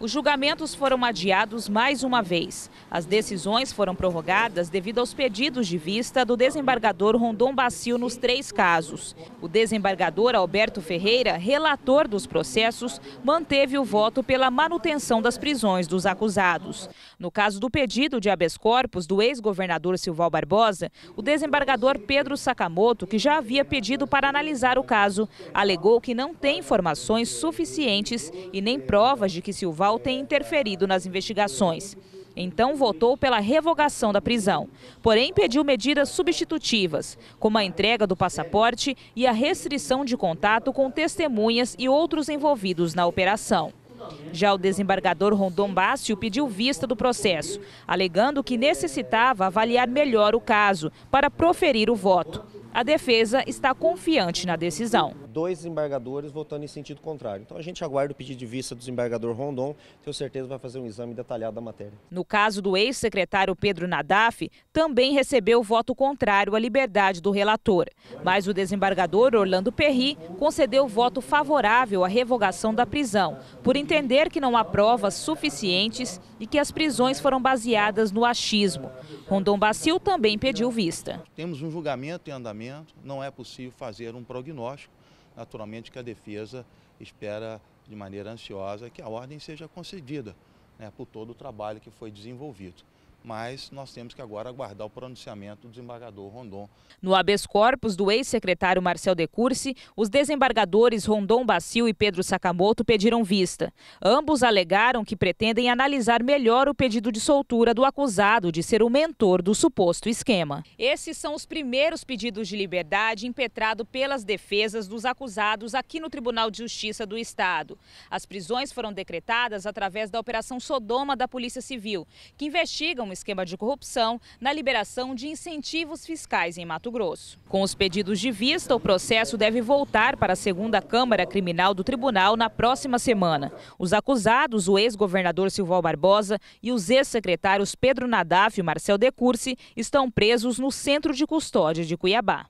Os julgamentos foram adiados mais uma vez. As decisões foram prorrogadas devido aos pedidos de vista do desembargador Rondon Bacio nos três casos. O desembargador Alberto Ferreira, relator dos processos, manteve o voto pela manutenção das prisões dos acusados. No caso do pedido de habeas corpus do ex-governador Silval Barbosa, o desembargador Pedro Sakamoto, que já havia pedido para analisar o caso, alegou que não tem informações suficientes e nem provas de que Silval Federal tem interferido nas investigações. Então votou pela revogação da prisão, porém pediu medidas substitutivas, como a entrega do passaporte e a restrição de contato com testemunhas e outros envolvidos na operação. Já o desembargador Rondon Bácio pediu vista do processo, alegando que necessitava avaliar melhor o caso para proferir o voto. A defesa está confiante na decisão dois desembargadores votando em sentido contrário. Então a gente aguarda o pedido de vista do desembargador Rondon, tenho certeza vai fazer um exame detalhado da matéria. No caso do ex-secretário Pedro Nadaf, também recebeu voto contrário à liberdade do relator. Mas o desembargador Orlando Perri concedeu voto favorável à revogação da prisão, por entender que não há provas suficientes e que as prisões foram baseadas no achismo. Rondon Bacil também pediu vista. Temos um julgamento em andamento, não é possível fazer um prognóstico naturalmente que a defesa espera de maneira ansiosa que a ordem seja concedida né, por todo o trabalho que foi desenvolvido mas nós temos que agora aguardar o pronunciamento do desembargador Rondon. No habeas corpus do ex-secretário Marcel Decursi, os desembargadores Rondon Bacil e Pedro Sakamoto pediram vista. Ambos alegaram que pretendem analisar melhor o pedido de soltura do acusado de ser o mentor do suposto esquema. Esses são os primeiros pedidos de liberdade impetrado pelas defesas dos acusados aqui no Tribunal de Justiça do Estado. As prisões foram decretadas através da Operação Sodoma da Polícia Civil, que investigam um esquema de corrupção na liberação de incentivos fiscais em Mato Grosso. Com os pedidos de vista, o processo deve voltar para a segunda Câmara Criminal do Tribunal na próxima semana. Os acusados, o ex-governador Silval Barbosa e os ex-secretários Pedro Nadaf e Marcel Decursi, estão presos no Centro de Custódia de Cuiabá.